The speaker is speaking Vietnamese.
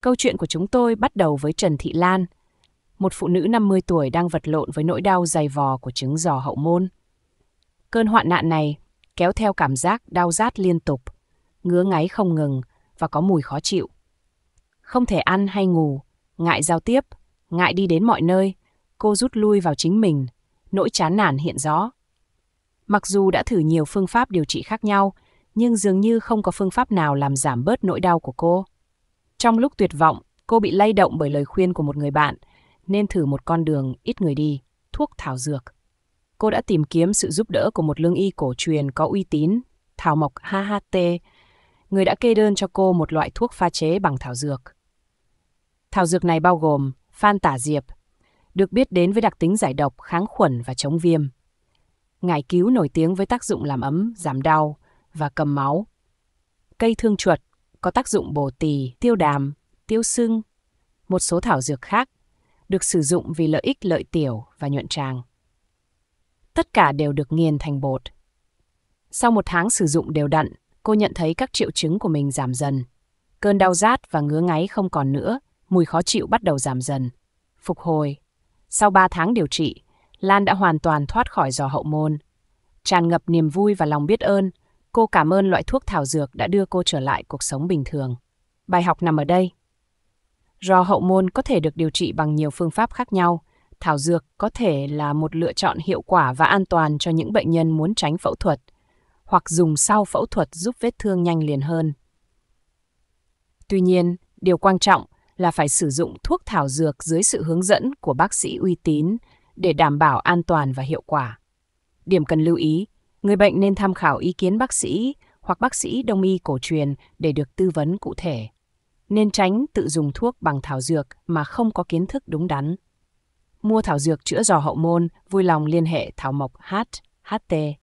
Câu chuyện của chúng tôi bắt đầu với Trần Thị Lan, một phụ nữ 50 tuổi đang vật lộn với nỗi đau dày vò của chứng giò hậu môn. Cơn hoạn nạn này kéo theo cảm giác đau rát liên tục, ngứa ngáy không ngừng và có mùi khó chịu. Không thể ăn hay ngủ, ngại giao tiếp, ngại đi đến mọi nơi, cô rút lui vào chính mình, nỗi chán nản hiện rõ. Mặc dù đã thử nhiều phương pháp điều trị khác nhau, nhưng dường như không có phương pháp nào làm giảm bớt nỗi đau của cô. Trong lúc tuyệt vọng, cô bị lay động bởi lời khuyên của một người bạn, nên thử một con đường ít người đi, thuốc thảo dược. Cô đã tìm kiếm sự giúp đỡ của một lương y cổ truyền có uy tín, Thảo Mộc HHT, người đã kê đơn cho cô một loại thuốc pha chế bằng thảo dược. Thảo dược này bao gồm phan tả diệp, được biết đến với đặc tính giải độc, kháng khuẩn và chống viêm. Ngải cứu nổi tiếng với tác dụng làm ấm, giảm đau và cầm máu. Cây thương chuột có tác dụng bổ tỳ, tiêu đàm, tiêu sưng. Một số thảo dược khác được sử dụng vì lợi ích lợi tiểu và nhuận tràng. Tất cả đều được nghiền thành bột. Sau một tháng sử dụng đều đặn, cô nhận thấy các triệu chứng của mình giảm dần. Cơn đau rát và ngứa ngáy không còn nữa, mùi khó chịu bắt đầu giảm dần. Phục hồi. Sau 3 tháng điều trị, Lan đã hoàn toàn thoát khỏi giò hậu môn. Tràn ngập niềm vui và lòng biết ơn, Cô cảm ơn loại thuốc thảo dược đã đưa cô trở lại cuộc sống bình thường. Bài học nằm ở đây. Do hậu môn có thể được điều trị bằng nhiều phương pháp khác nhau, thảo dược có thể là một lựa chọn hiệu quả và an toàn cho những bệnh nhân muốn tránh phẫu thuật, hoặc dùng sau phẫu thuật giúp vết thương nhanh liền hơn. Tuy nhiên, điều quan trọng là phải sử dụng thuốc thảo dược dưới sự hướng dẫn của bác sĩ uy tín để đảm bảo an toàn và hiệu quả. Điểm cần lưu ý, Người bệnh nên tham khảo ý kiến bác sĩ hoặc bác sĩ đông y cổ truyền để được tư vấn cụ thể. Nên tránh tự dùng thuốc bằng thảo dược mà không có kiến thức đúng đắn. Mua thảo dược chữa giò hậu môn, vui lòng liên hệ Thảo Mộc H, HT